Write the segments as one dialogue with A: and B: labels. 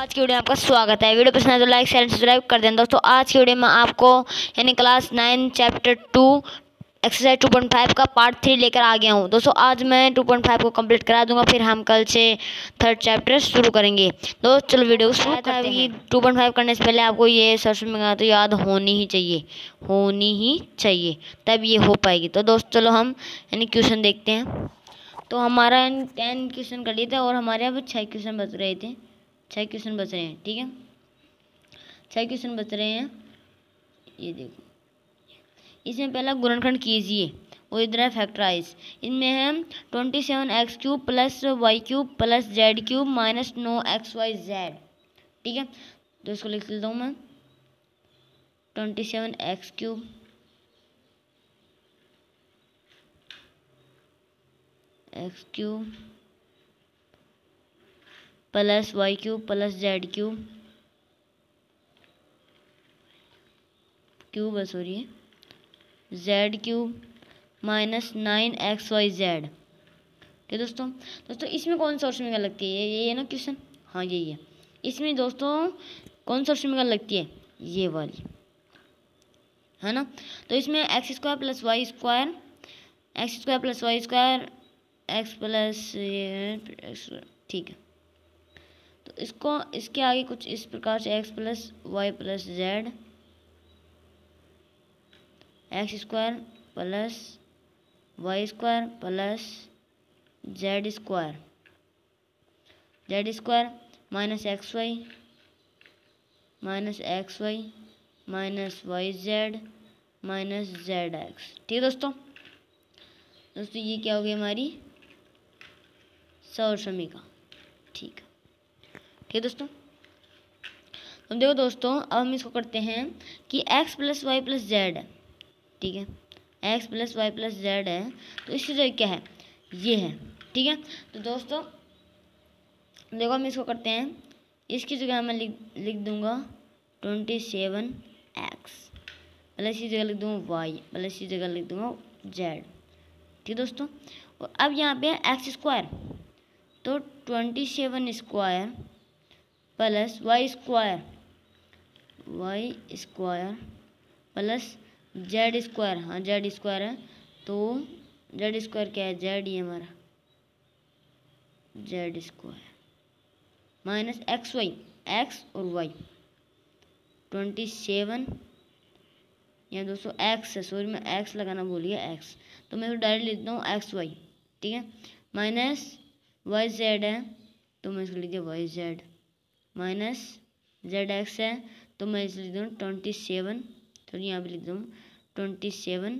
A: आज की वीडियो में आपका स्वागत है वीडियो पसंद है तो लाइक शेयर सब्सक्राइब कर दें दोस्तों आज की वीडियो में आपको यानी class nine chapter two exercise two point five का पार्ट थ्री लेकर आ गया हूँ दोस्तों आज मैं टू पॉइंट फाइव को कंप्लीट करा दूंगा फिर हम कल से थर्ड चैप्टर शुरू करेंगे दोस्तों चलो वीडियो शुरू करते हैं कि टू पॉइंट फाइव करने से पहले आपको ये सर्च में तो याद होनी ही चाहिए होनी ही चाहिए तब ये हो पाएगी तो दोस्तों चलो हम यानी क्वेश्चन देखते हैं तो हमारा टेन क्वेश्चन कर लिए थे और हमारे अब छः क्वेश्चन बच रहे थे छः क्वेश्चन बच रहे हैं ठीक है छः क्वेश्चन बच रहे हैं ये देखो इसमें पहला गुणनखंड कीजिए वो इधर है फैक्टराइज इनमें है twenty seven x cube plus y cube plus z cube minus no x y z ठीक है तो इसको लिख लेता हूँ मैं twenty seven x cube x cube plus y cube plus z cube cube है sorry z cube minus nine x y z ठीक है दोस्तों दोस्तों इसमें कौन सा ऑप्शन समीकरण लगती है ये है ना क्वेश्चन हाँ यही है इसमें दोस्तों कौन सा ऑप्शन समीकरण लगती है ये वाली है ना तो इसमें x square plus y square x square plus y square x plus ठीक है तो इसको इसके आगे कुछ इस प्रकार से x plus y plus z x square plus y square plus z square z square minus x y minus x y minus y z minus z x ठीक है दोस्तों दोस्तों ये क्या हो गया हमारी सौर का ठीक है ठीक है दोस्तों अब तो देखो दोस्तों अब हम इसको करते हैं कि x plus y plus z है ठीक है x plus y plus z है तो इसकी जो क्या है ये है ठीक है तो दोस्तों देखो हम इसको करते हैं इसकी जगह मैं लिख लिख दूंगा ट्वेंटी सेवन एक्स पहले इसी जगह लिख दूंगा वाई पहले मतलब इसी जगह लिख दूंगा जेड ठीक है दोस्तों और अब यहाँ पे एक्स स्क्वायर तो twenty seven square plus y square y square plus z square हाँ जेड स्क्वायर है तो जेड स्क्वायर क्या है जेड ही हमारा z square minus x y x और वाई ट्वेंटी सेवन या दोस्तों एक्स है सॉरी मैं एक्स लगाना बोलिए एक्स तो मैं तो डायरेक्ट लिखता हूँ एक्स वाई ठीक है माइनस वाई जेड है तो मैं इसको लिख दिया y z minus z x है तो मैं इसे लिख दूँ ट्वेंटी सेवन तो यहाँ पर लिख दूँ ट्वेंटी सेवन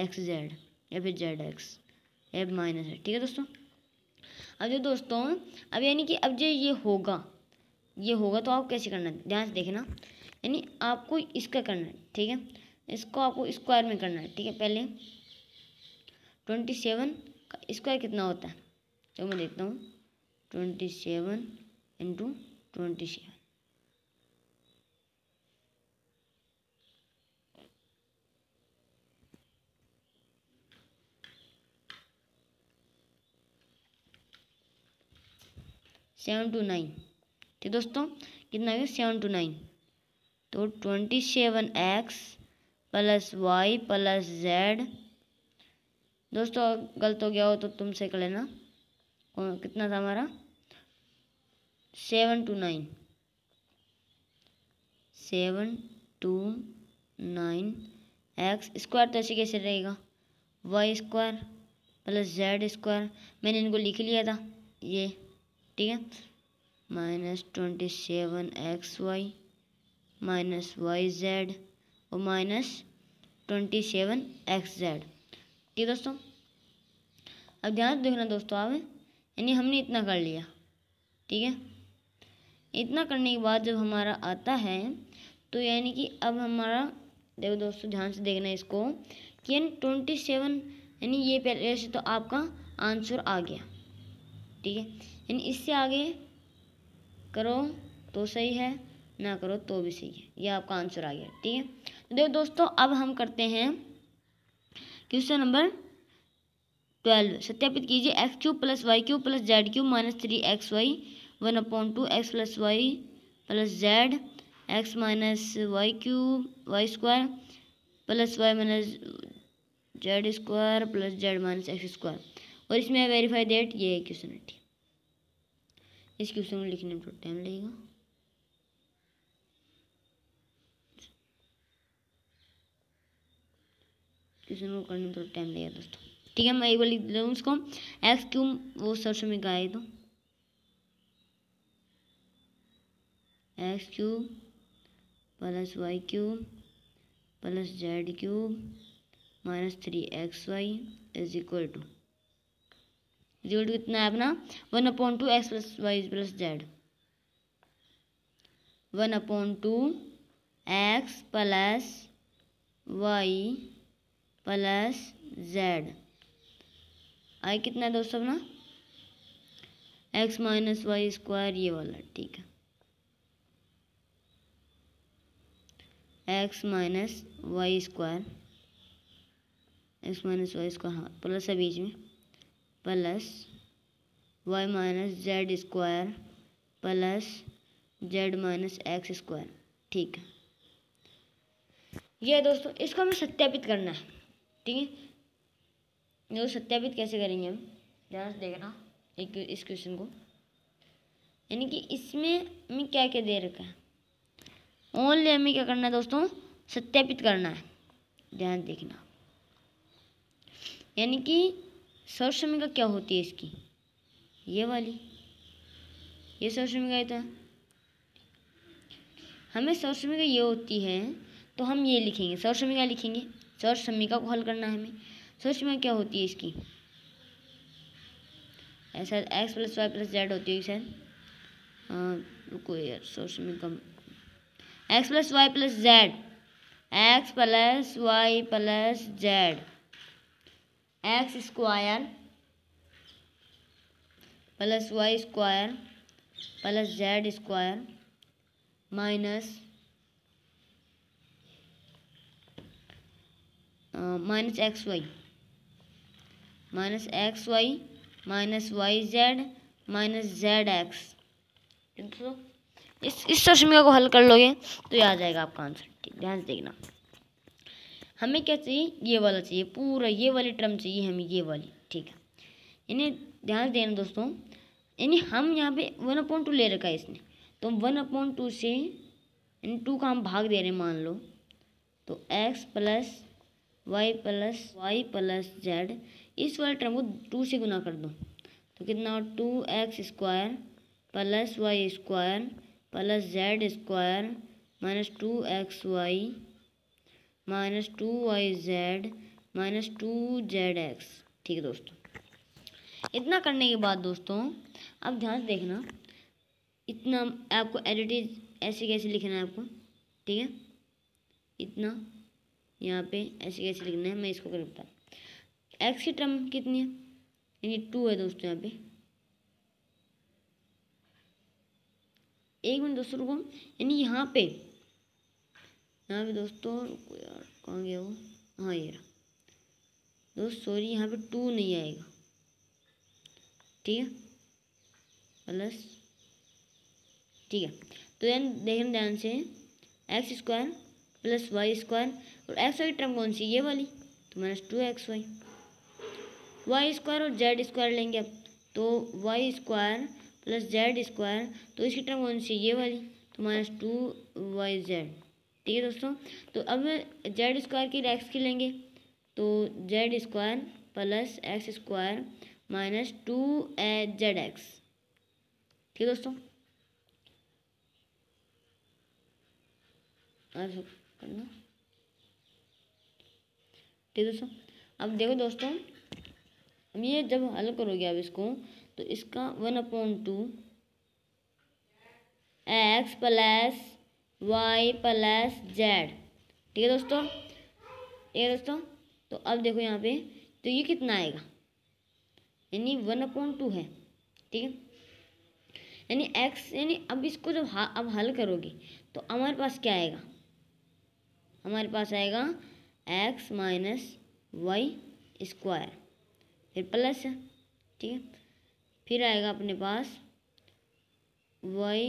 A: एक्स जेड या फिर जेड एक्स या माइनस है ठीक है दोस्तों अब जो दोस्तों अब यानी कि अब जो ये होगा ये होगा तो आप कैसे करना है ध्यान से देखना यानी आपको इसका करना है ठीक है इसको आपको स्क्वायर में करना है ठीक है पहले ट्वेंटी सेवन का स्क्वायर कितना होता है तो मैं देखता हूँ twenty seven into twenty seven seven two nine ठीक दोस्तों कितना हो गया सेवन टू नाइन तो twenty seven x plus y plus z दोस्तों गलत हो गया हो तो तुमसे कर लेना कितना था हमारा seven two nine seven two nine x square तो ऐसे कैसे रहेगा y square plus z square मैंने इनको लिख लिया था ये ठीक है minus twenty seven x y minus y z और minus twenty seven x z ठीक है दोस्तों अब ध्यान देखना दोस्तों आप यानी हमने इतना कर लिया ठीक है इतना करने के बाद जब हमारा आता है तो यानी कि अब हमारा देखो दोस्तों ध्यान से देखना है इसको कि यानी ट्वेंटी सेवन यानी ये पहले से तो आपका आंसर आ गया ठीक है यानी इससे आगे करो तो सही है ना करो तो भी सही है ये आपका आंसर आ गया ठीक है तो देखो दोस्तों अब हम करते हैं क्वेश्चन नंबर ट्वेल्व सत्यापित कीजिए x cube plus y cube plus z cube minus three x y one upon two x plus y plus z x minus y cube y square plus y minus z square plus z minus x square और इसमें verify date ये question है ठीक इस question को लिखने में थोड़ा टाइम लगेगा क्वेश्चन को करने में थोड़ा टाइम लगेगा दोस्तों ठीक है मैं एक बार लिख दूँ उसको एक्स क्यूब वो सरसों में गाए दो x cube plus y cube plus z cube minus three x y is equal to result कितना है अपना one upon two x plus y plus z one upon two x plus y plus z आई कितना है दोस्तों अपना x minus y square ये वाला ठीक है x minus y square x minus y square हाँ प्लस है बीच में plus y minus z square plus z minus x square ठीक है ये दोस्तों इसको हमें सत्यापित करना है ठीक है ये सत्यापित कैसे करेंगे हम ध्यान से देखना एक इस क्वेश्चन को यानी कि इसमें हमें क्या क्या दे रखा है ओनली हमें क्या करना है दोस्तों सत्यापित करना है ध्यान देखना यानी कि सर्व श्रमिका क्या होती है इसकी ये वाली ये सौ श्रमिका तो हमें सर्व समीका ये होती है तो हम ये लिखेंगे सौ श्रमिका लिखेंगे सौ श्रमिका को हल करना है हमें सर्व समीका क्या होती है इसकी ऐसा x plus y plus z होती है शायद हाँ, रुको यार सर्व x plus y plus z x plus y plus z x square plus y square plus z square minus minus x y minus x y minus y z minus z x इस इस चश्मिया को हल कर लोगे तो ये आ जाएगा आपका आंसर ठीक ध्यान से देखना हमें क्या चाहिए ये वाला चाहिए पूरा ये वाली टर्म चाहिए हमें ये वाली ठीक है यानी ध्यान देना दोस्तों यानी हम यहाँ पे वन अपॉइंट टू ले रखा है इसने तो वन अपॉइंट टू से यानी टू का हम भाग दे रहे हैं मान लो तो x plus y plus y plus z इस वाले टर्म को टू से गुना कर दो तो कितना two x square plus y square plus z square minus two x y minus two y z minus two z x ठीक है दोस्तों इतना करने के बाद दोस्तों अब ध्यान से देखना इतना आपको एडिटिज ऐसे कैसे लिखना है आपको ठीक है इतना यहाँ पे ऐसे कैसे लिखना है मैं इसको कर बताऊँ एक्स की टर्म कितनी है यानी टू है दोस्तों यहाँ पे एक मिनट दोस्तों रुको यानी यहाँ पे यहाँ पे दोस्तों रुको यार कहाँ गया वो हाँ ये रहा दोस्त सॉरी यहाँ पे टू नहीं आएगा ठीक है प्लस ठीक है तो यानी देखें ध्यान से x square plus y square और एक्स वाई टर्म कौन सी ये वाली तो minus two x y y square और जेड स्क्वायर लेंगे अब तो y square plus z square तो इसकी टर्म कौन सी ये वाली तो माइनस टू वाई जेड ठीक है दोस्तों तो अब जेड स्क्वायर की एक्स की लेंगे तो z square plus x square minus two a z x ठीक है दोस्तों करना ठीक है दोस्तों अब देखो दोस्तों अब ये जब हल करोगे आप इसको तो इसका one upon two x plus y plus z ठीक है दोस्तों ठीक है दोस्तों तो अब देखो यहाँ पे तो ये कितना आएगा यानी वन अपॉन टू है ठीक है यानी एक्स यानी अब इसको जब हा, अब हल करोगे तो हमारे पास क्या आएगा हमारे पास आएगा एक्स माइनस वाई स्क्वायर फिर प्लस है ठीक है फिर आएगा अपने पास वाई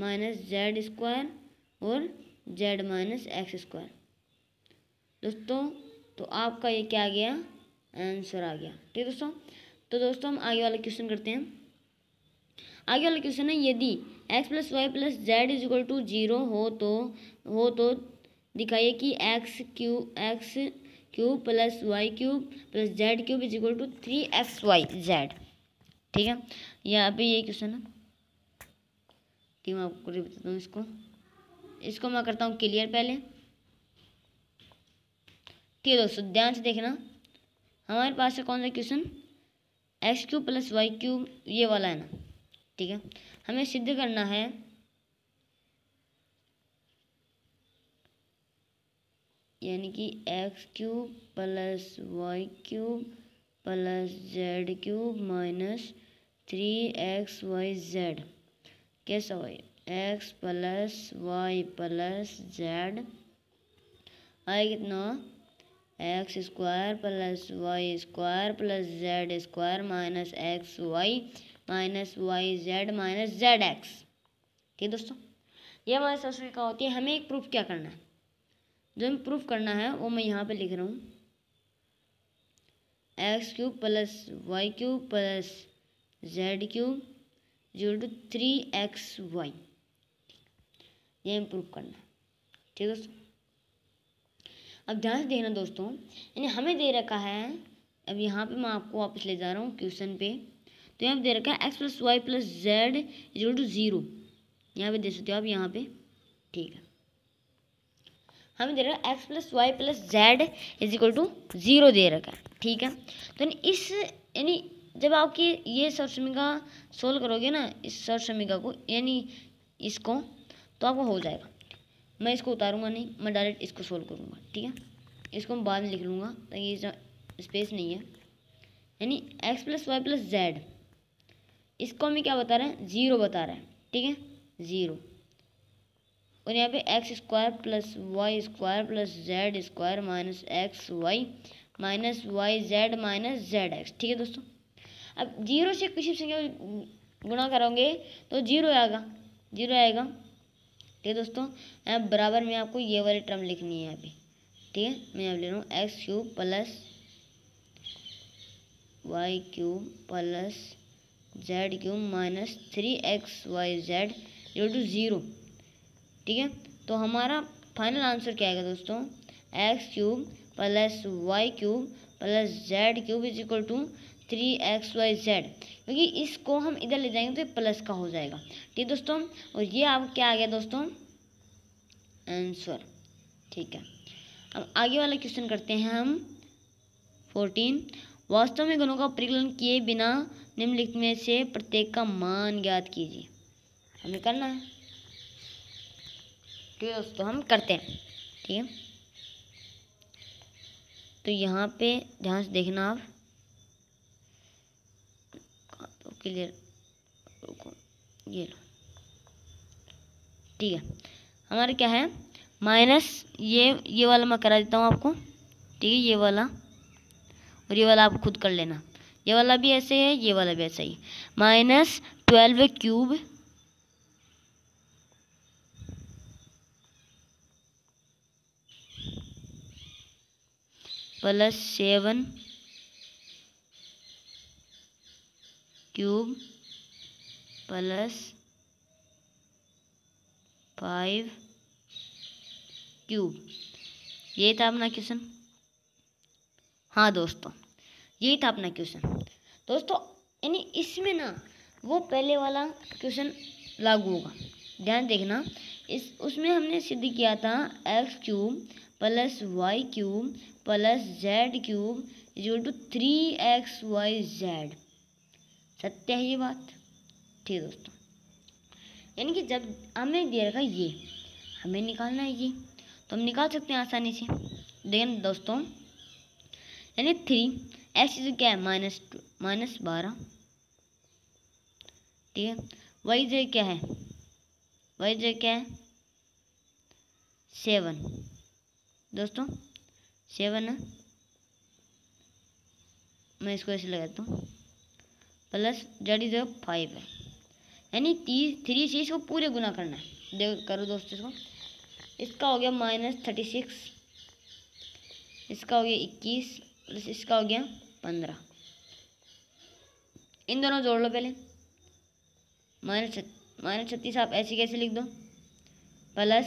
A: माइनस जेड स्क्वायर और जेड माइनस एक्स स्क्वायर दोस्तों तो आपका ये क्या आ गया आंसर आ गया ठीक है दोस्तों तो दोस्तों हम आगे वाला क्वेश्चन करते हैं आगे वाला क्वेश्चन है यदि x plus y plus z is equal to zero हो तो हो तो दिखाइए कि x cube x cube plus y cube plus z cube is equal to three x y z ठीक है यहाँ पे ये क्वेश्चन है ठीक मैं आपको बताता हूँ इसको इसको मैं करता हूँ क्लियर पहले ठीक है दोस्तों ध्यान से देखना हमारे पास है कौन सा question x cube plus y cube ये वाला है ना ठीक है हमें सिद्ध करना है यानी कि x cube plus y cube plus z cube minus three x y z कैसा हो x plus y plus z आए कितना x square plus y square plus z square minus x y minus y z minus z x ठीक है दोस्तों ये हमारे सबसे क्या होती है हमें एक प्रूफ क्या करना है जो हमें प्रूफ करना है वो मैं यहाँ पे लिख रहा हूँ x cube plus y cube plus z cube zero two three x y ये इम्प्रूव करना ठीक है दोस्तों अब ध्यान से देखना दोस्तों यानी हमें दे रखा है अब यहाँ पे मैं आपको वापस ले जा रहा हूँ क्वेश्चन पे तो यहाँ पे दे रखा है x plus y plus z equal to zero यहाँ पे दे सकते हो आप यहाँ पे ठीक है हमें दे रखा है x plus y plus z is equal to zero दे रखा है ठीक है तो इस यानी जब आपकी ये सर समीका सोल्व करोगे ना इस सर समीका को यानी इसको तो आपको हो जाएगा मैं इसको उतारूंगा नहीं मैं डायरेक्ट इसको सोल्व करूँगा ठीक है इसको मैं बाद में लिख लूँगा ताकि स्पेस नहीं है यानी x plus y plus z इसको हमें क्या बता रहे हैं ज़ीरो बता रहे हैं ठीक है ज़ीरो और यहाँ पे x square plus y square plus z square minus x y minus y z minus z x ठीक है दोस्तों अब जीरो से किसी संख्या को गुणा करोगे तो जीरो आएगा जीरो आएगा ठीक है दोस्तों अब बराबर में आपको ये वाली टर्म लिखनी है यहाँ पे ठीक है मैं यहाँ ले रहा हूँ x cube plus y cube plus z cube minus three x y z equal to zero ठीक है तो हमारा फाइनल आंसर क्या आएगा दोस्तों x cube plus y cube plus z cube is equal to three x y z क्योंकि इसको हम इधर ले जाएंगे तो ये प्लस का हो जाएगा ठीक है दोस्तों और ये आप क्या आ गया दोस्तों आंसर ठीक है अब आगे वाला क्वेश्चन करते हैं हम फोर्टीन वास्तव में गुणों का परिकलन किए बिना निम्नलिखित में से प्रत्येक का मान ज्ञात कीजिए हमें करना है ठीक है दोस्तों हम करते हैं ठीक है तो यहाँ पे ध्यान से देखना आप क्लियर रुको ये लो ठीक है हमारे क्या है माइनस ये ये वाला मैं करा देता हूँ आपको ठीक है ये वाला और ये वाला आप खुद कर लेना ये वाला भी ऐसे है ये वाला भी ऐसा ही minus twelve cube plus seven cube plus five cube ये था अपना क्वेश्चन हाँ दोस्तों ये था अपना क्वेश्चन दोस्तों यानी इसमें ना वो पहले वाला क्वेश्चन लागू होगा ध्यान देखना इस उसमें हमने सिद्ध किया था x cube plus y cube plus z cube equal to three x y z सत्य है ये बात ठीक है दोस्तों यानी कि जब हमें दे रखा ये हमें निकालना है ये तो हम निकाल सकते हैं आसानी से देखें दोस्तों यानी थ्री एक्स इज क्या है माइनस टू माइनस बारह ठीक है वाई जो क्या है वाई जो क्या है सेवन दोस्तों सेवन है मैं इसको ऐसे लगाता हूँ प्लस जेड इज फाइव है यानी तीस थ्री सी इसको पूरे गुना करना है देख करो दोस्तों इसको इसका हो गया माइनस थर्टी सिक्स इसका हो गया इक्कीस प्लस इसका हो गया पंद्रह इन दोनों जोड़ लो पहले माइनस माइनस छत्तीस आप ऐसे कैसे लिख दो प्लस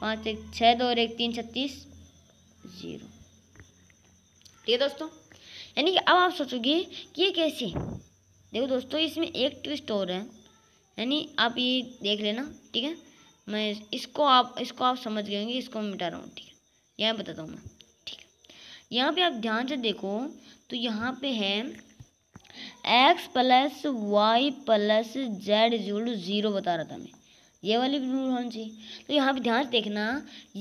A: पाँच एक छः दो और एक तीन छत्तीस ज़ीरो ठीक है दोस्तों यानी कि अब आप सोचोगे कि ये कैसे देखो दोस्तों इसमें एक ट्विस्ट और है यानी आप ये देख लेना ठीक है मैं इसको आप इसको आप समझ गए होंगे इसको मैं मिटा रहा हूँ ठीक है यहाँ बताता हूँ मैं ठीक है यहाँ पे आप ध्यान से देखो तो यहाँ पे है x plus y plus z जूल ज़ीरो बता रहा था मैं ये वाली रूल होनी चाहिए तो यहाँ पे ध्यान से देखना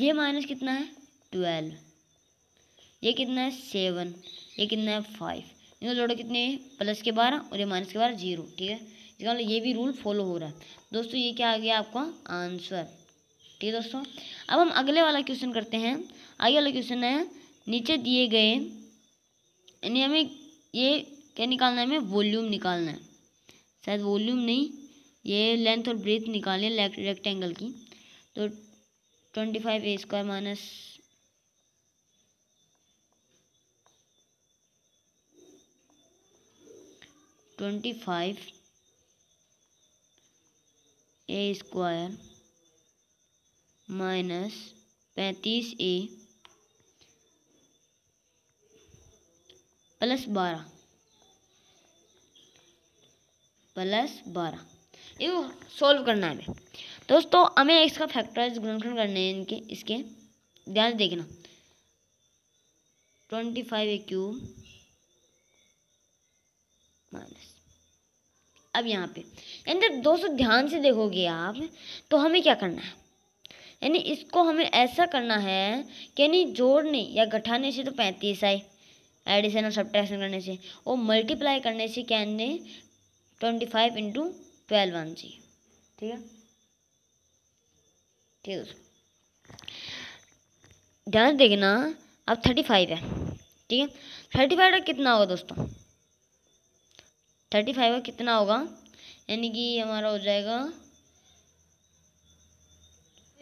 A: ये माइनस कितना है ट्वेल्व ये कितना है सेवन ये कितना है फाइव इनको जोड़ो कितने प्लस के बारह और ये माइनस के बारह जीरो ठीक है इसका मतलब ये भी रूल फॉलो हो रहा है दोस्तों ये क्या आ गया आपका आंसर ठीक है दोस्तों अब हम अगले वाला क्वेश्चन करते हैं आगे वाला क्वेश्चन है नीचे दिए गए यानी हमें ये क्या निकालना है हमें वॉल्यूम निकालना है शायद वॉल्यूम नहीं ये लेंथ और ब्रेथ निकालिए रेक्टेंगल की तो twenty five a square minus twenty five a square minus पैंतीस ए प्लस बारह प्लस बारह इनको सॉल्व करना है हमें दोस्तों हमें इसका फैक्टराइज गुणनखंड करने हैं इनके इसके ध्यान देखना twenty five a cube minus अब यहाँ पे यानी जब दोस्तों ध्यान से देखोगे आप तो हमें क्या करना है यानी इसको हमें ऐसा करना है कि यानी जोड़ने या घटाने से तो पैंतीस आए एडिशन और सब्ट्रैक्शन करने से और मल्टीप्लाई करने से क्या ने ट्वेंटी फाइव इंटू ट्वेल्व आना चाहिए ठीक है ठीक है ध्यान देखना अब थर्टी फाइव है ठीक है थर्टी फाइव का कितना होगा दोस्तों थर्टी फाइव का कितना होगा यानी कि हमारा हो जाएगा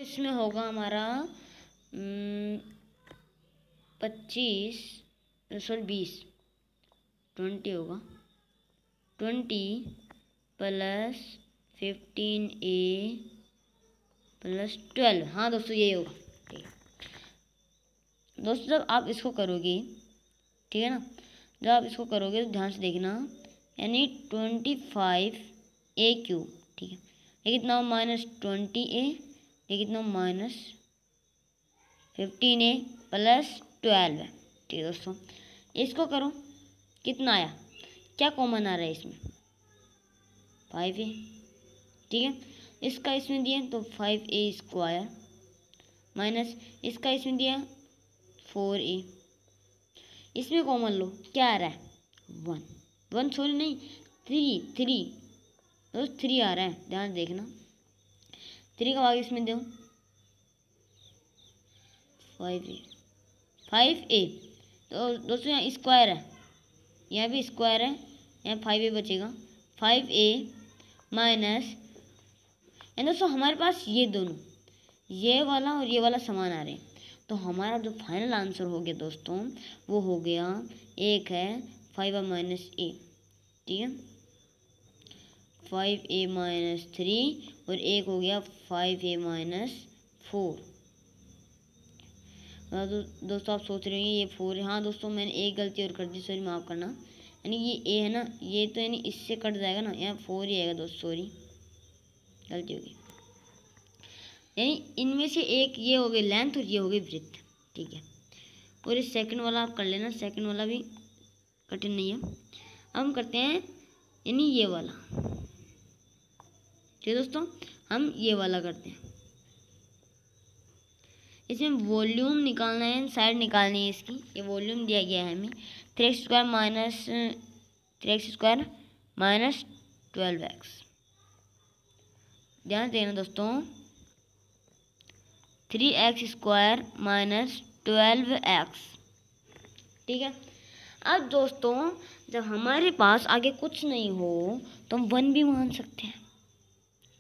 A: इसमें होगा हमारा पच्चीस सॉरी बीस ट्वेंटी होगा twenty plus fifteen a plus twelve हाँ दोस्तों यही होगा ठीक दोस्तों जब आप इसको करोगे ठीक है ना जब आप इसको करोगे तो ध्यान से देखना यानी ट्वेंटी फाइव ए क्यूब ठीक है ये कितना हो माइनस ट्वेंटी ए ये कितना minus fifteen a plus twelve है ठीक है दोस्तों इसको करो कितना आया क्या कॉमन आ रहा है इसमें फाइव ए ठीक है इसका इसमें दिया तो फाइव ए इसको आया माइनस इसका इसमें दिया फोर ए इसमें कॉमन लो क्या आ रहा है वन वन सॉरी नहीं थ्री थ्री दोस्त थ्री आ रहा है ध्यान देखना थ्री का भाग इसमें दो फाइव ए फाइव ए तो दोस्तों यहाँ स्क्वायर है यहाँ भी स्क्वायर है यहाँ फाइव ए बचेगा फाइव ए माइनस एंड दोस्तों हमारे पास ये दोनों ये वाला और ये वाला समान आ रहे हैं तो हमारा जो फाइनल आंसर हो गया दोस्तों वो हो गया एक है फाइव और माइनस ए ठीक है फाइव ए माइनस थ्री और एक हो गया फाइव ए माइनस फोर दोस्तों आप सोच रहे होंगे ये फोर है हाँ दोस्तों मैंने एक गलती और कर दी सॉरी माफ़ करना यानी ये ए है ना ये तो यानी इससे कट जाएगा ना यहाँ फोर ही आएगा दोस्तों सॉरी गलती होगी यानी इनमें से एक ये हो गई लेंथ और ये हो गई वृत्त ठीक है और इस सेकंड वाला आप कर लेना सेकंड वाला भी कठिन नहीं है हम करते हैं यानी ये वाला ठीक है दोस्तों हम ये वाला करते हैं इसमें वॉल्यूम निकालना है साइड निकालनी है इसकी ये वॉल्यूम दिया गया है हमें three x square minus three x square minus twelve x ध्यान देना दोस्तों three x square minus twelve x ठीक है अब दोस्तों जब हमारे पास आगे कुछ नहीं हो तो हम वन भी मान सकते हैं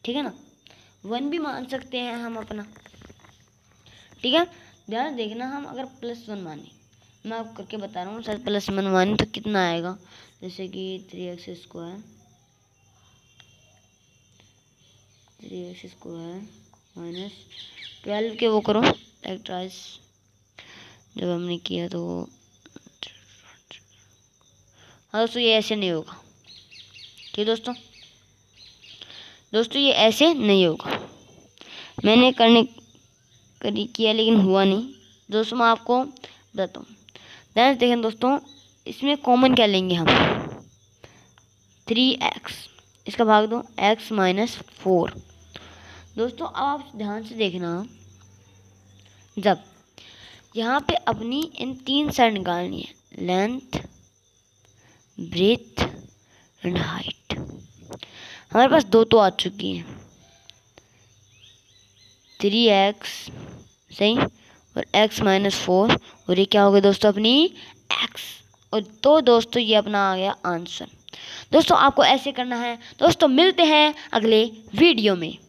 A: ठीक है ना वन भी मान सकते हैं हम अपना ठीक है ध्यान देखना हम अगर प्लस वन माने मैं आप करके बता रहा हूँ सर प्लस वन माने तो कितना आएगा जैसे कि three x square three x square minus twelve के वो करो एक्ट्राइस जब हमने किया तो हाँ दोस्तों ये ऐसे नहीं होगा ठीक दोस्तों दोस्तों ये ऐसे नहीं होगा मैंने करने करी किया लेकिन हुआ नहीं दोस्तों मैं आपको बताता हूँ दैन देखें दोस्तों इसमें कॉमन क्या लेंगे हम थ्री एक्स इसका भाग दो एक्स माइनस फोर दोस्तों अब आप ध्यान से देखना जब यहाँ पे अपनी इन तीन साइड निकालनी है लेंथ ब्रेथ एंड हाइट हमारे पास दो तो आ चुकी हैं थ्री एक्स सही और एक्स माइनस फोर और ये क्या हो गया दोस्तों अपनी एक्स और तो दोस्तों ये अपना आ गया आंसर दोस्तों आपको ऐसे करना है दोस्तों मिलते हैं अगले वीडियो में